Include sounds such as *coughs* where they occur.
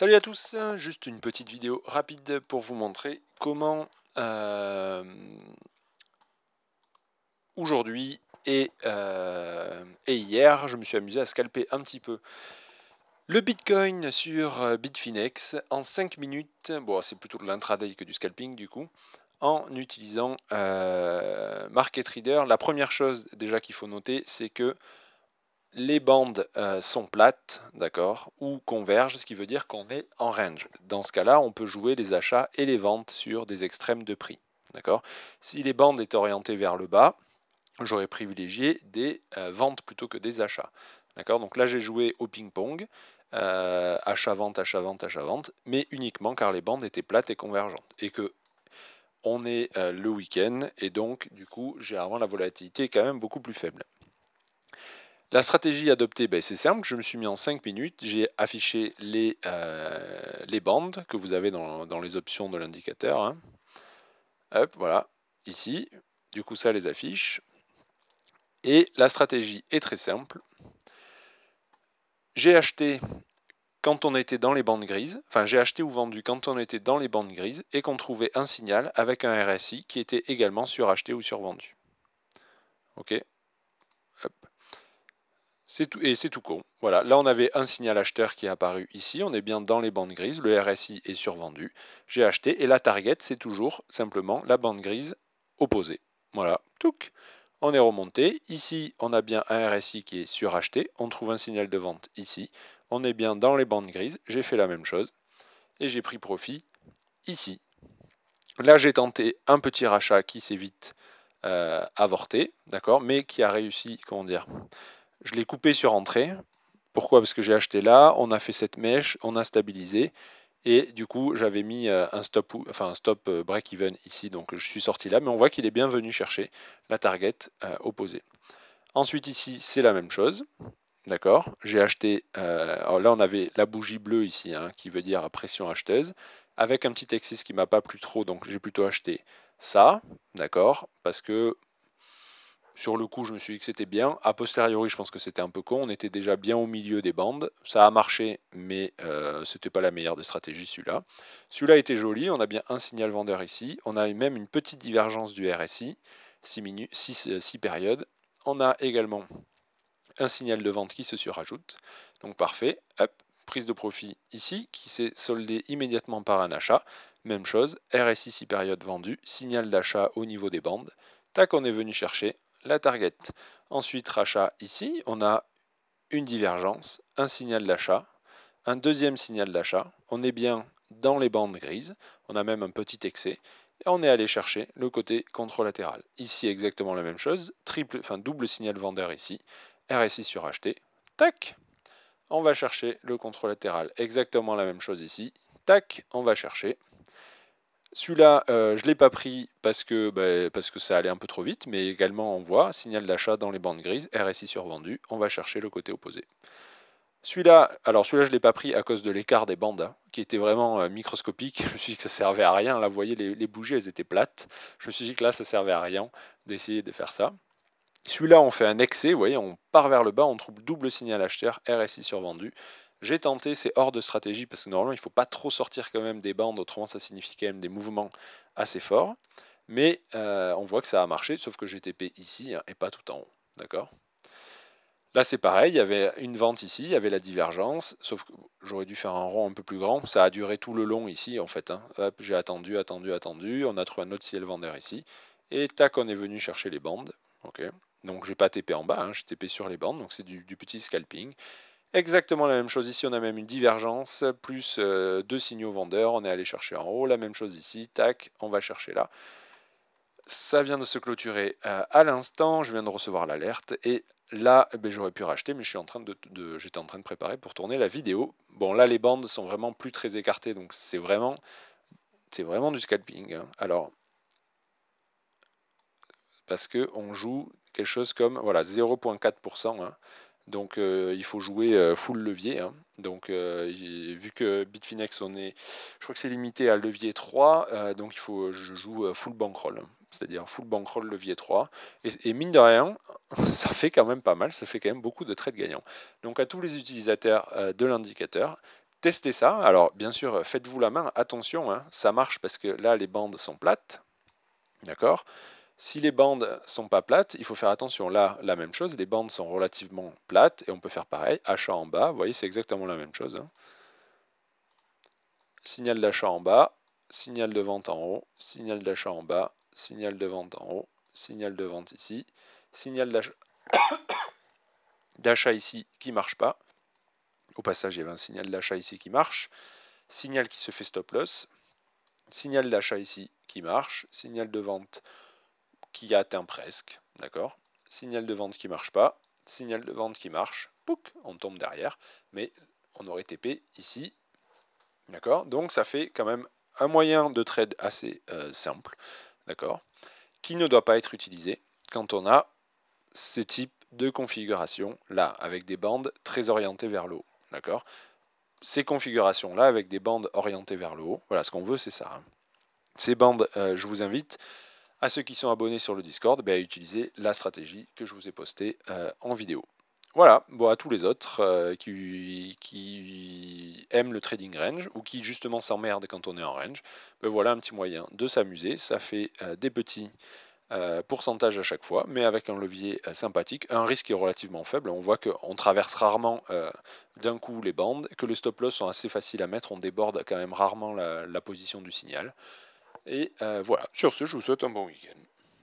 Salut à tous, juste une petite vidéo rapide pour vous montrer comment euh, aujourd'hui euh, et, hier je me suis amusé à scalper un petit peu le Bitcoin sur euh, Bitfinex en 5 minutes, bon c'est plutôt de l'intraday que du scalping du coup, en utilisant Market Reader. La première chose déjà qu'il faut noter c'est que les bandes euh, sont plates, d'accord, ou convergent, ce qui veut dire qu'on est en range. Dans ce cas-là, on peut jouer les achats et les ventes sur des extrêmes de prix, d'accord. Si les bandes étaient orientées vers le bas, j'aurais privilégié des euh, ventes plutôt que des achats, d'accord. Donc là, j'ai joué au ping-pong, euh, achat-vente, achat-vente, achat-vente, mais uniquement car les bandes étaient plates et convergentes, et que on est le week-end, et donc, du coup, généralement, la volatilité est quand même beaucoup plus faible. La stratégie adoptée, ben, c'est simple. Je me suis mis en 5 minutes. J'ai affiché euh, les, bandes que vous avez dans, les options de l'indicateur. Hein. Hop, voilà, ici. Du coup, ça les affiche. Et la stratégie est très simple. J'ai acheté quand on était dans les bandes grises, enfin j'ai acheté ou vendu quand on était dans les bandes grises et qu'on trouvait un signal avec un RSI qui était également suracheté ou survendu. Ok Hop. Tout, et c'est tout con. Voilà, là on avait un signal acheteur qui est apparu ici, on est bien dans les bandes grises, le RSI est survendu, j'ai acheté, et la target c'est toujours simplement la bande grise opposée. Voilà, tout. on est remonté, ici on a bien un RSI qui est suracheté, on trouve un signal de vente ici, on est bien dans les bandes grises, j'ai fait la même chose, et j'ai pris profit ici. Là j'ai tenté un petit rachat qui s'est vite euh, avorté, d'accord, mais qui a réussi, comment dire je l'ai coupé sur entrée. Pourquoi Parce que j'ai acheté là, on a fait cette mèche, on a stabilisé. Et du coup, j'avais mis euh, un stop, enfin un stop euh, break-even ici, donc je suis sorti là, mais on voit qu'il est bien venu chercher la target euh, opposée. Ensuite ici, c'est la même chose. D'accord J'ai acheté, alors là on avait la bougie bleue ici, hein, qui veut dire pression acheteuse, avec un petit excess qui m'a pas plu trop, donc j'ai plutôt acheté ça, d'accord Parce que sur le coup, je me suis dit que c'était bien. A posteriori, je pense que c'était un peu con. On était déjà bien au milieu des bandes. Ça a marché, mais euh, ce n'était pas la meilleure des stratégies, celui-là. Celui-là était joli. On a bien un signal vendeur ici. On a même une petite divergence du RSI, 6, euh, périodes. On a également un signal de vente qui se surajoute. Donc parfait. prise de profit ici, qui s'est soldée immédiatement par un achat. Même chose, RSI 6 périodes vendues, signal d'achat au niveau des bandes. Tac, on est venu chercher, la target. Ensuite, rachat ici, on a une divergence, un signal d'achat, un deuxième signal d'achat. On est bien dans les bandes grises, on a même un petit excès. Et on est allé chercher le côté contralatéral. Ici, exactement la même chose, triple, double signal vendeur ici, RSI sur acheté, tac, on va chercher le contralatéral. Exactement la même chose ici, tac, on va chercher celui-là, euh, je ne l'ai pas pris bah, parce que, ça allait un peu trop vite, mais également on voit signal d'achat dans les bandes grises, RSI survendu, on va chercher le côté opposé. Celui-là, alors celui-là je ne l'ai pas pris à cause de l'écart des bandes, hein, qui était vraiment euh, microscopique. *laughs* Je me suis dit que ça servait à rien. Là, vous voyez, les, bougies, elles étaient plates. Je me suis dit que là, ça servait à rien d'essayer de faire ça. Celui-là, on fait un excès, vous voyez, on part vers le bas, on trouve double signal acheteur, RSI survendu. J'ai tenté, c'est hors de stratégie parce que normalement il ne faut pas trop sortir quand même des bandes, autrement ça signifie quand même des mouvements assez forts. Mais euh, on voit que ça a marché, sauf que j'ai TP ici et hein, pas tout en haut. D'accord Là, c'est pareil, il y avait une vente ici, il y avait la divergence, sauf que j'aurais dû faire un rond un peu plus grand. Ça a duré tout le long ici, en fait. Hein. j'ai attendu, attendu, attendu. On a trouvé un autre ciel vendeur ici. Et tac, on est venu chercher les bandes. ok donc n'ai pas TP en bas, hein, j'ai TP sur les bandes, donc c'est du, petit scalping. Exactement la même chose ici, on a même une divergence, plus euh, deux signaux vendeurs, on est allé chercher en haut, la même chose ici, tac, on va chercher là. Ça vient de se clôturer euh, à l'instant, je viens de recevoir l'alerte, et là, eh ben, j'aurais pu racheter, mais j'étais en, train de, j'étais en train de préparer pour tourner la vidéo. Bon, là, les bandes sont vraiment plus très écartées, donc c'est vraiment, c'est vraiment du scalping. Hein. Alors, parce que on joue quelque chose comme, voilà, 0.4%, donc euh, il faut jouer euh, full levier. Hein. Donc euh, vu que Bitfinex on est je crois que c'est limité à levier 3, donc il faut je joue full bankroll. C'est-à-dire full bankroll levier 3. Et, mine de rien, *laughs* ça fait quand même pas mal, ça fait quand même beaucoup de trades gagnants. Donc à tous les utilisateurs de l'indicateur, testez ça. Alors bien sûr, faites-vous la main, attention, hein, ça marche parce que là les bandes sont plates. D'accord si les bandes sont pas plates, il faut faire attention. Là, la même chose, les bandes sont relativement plates et on peut faire pareil, achat en bas, vous voyez, c'est exactement la même chose. Hein. Signal d'achat en bas, signal de vente en haut, signal d'achat en bas, signal de vente en haut, signal de vente ici, signal d'achat *coughs* ici qui marche pas. Au passage, il y avait un signal d'achat ici qui marche, signal qui se fait stop loss, signal d'achat ici qui marche, signal de vente qui atteint presque, d'accord Signal de vente qui marche pas, signal de vente qui marche, pouc, on tombe derrière, mais on aurait TP ici, d'accord Donc ça fait quand même un moyen de trade assez euh, simple, d'accord Qui ne doit pas être utilisé quand on a ce type de configuration là, avec des bandes très orientées vers le haut, d'accord Ces configurations là, avec des bandes orientées vers le haut, voilà, ce qu'on veut c'est ça. Hein. Ces bandes, euh, je vous invite à ceux qui sont abonnés sur le Discord, à ben, utiliser la stratégie que je vous ai postée euh, en vidéo. Voilà, bon, à tous les autres euh, qui, aiment le trading range ou qui justement s'emmerdent quand on est en range, ben, voilà un petit moyen de s'amuser. Ça fait euh, des petits pourcentages à chaque fois, mais avec un levier sympathique, un risque est relativement faible. On voit qu'on traverse rarement d'un coup les bandes, que les stop-loss sont assez faciles à mettre, on déborde quand même rarement la position du signal. Et euh, voilà, sur ce, je vous souhaite un bon week-end.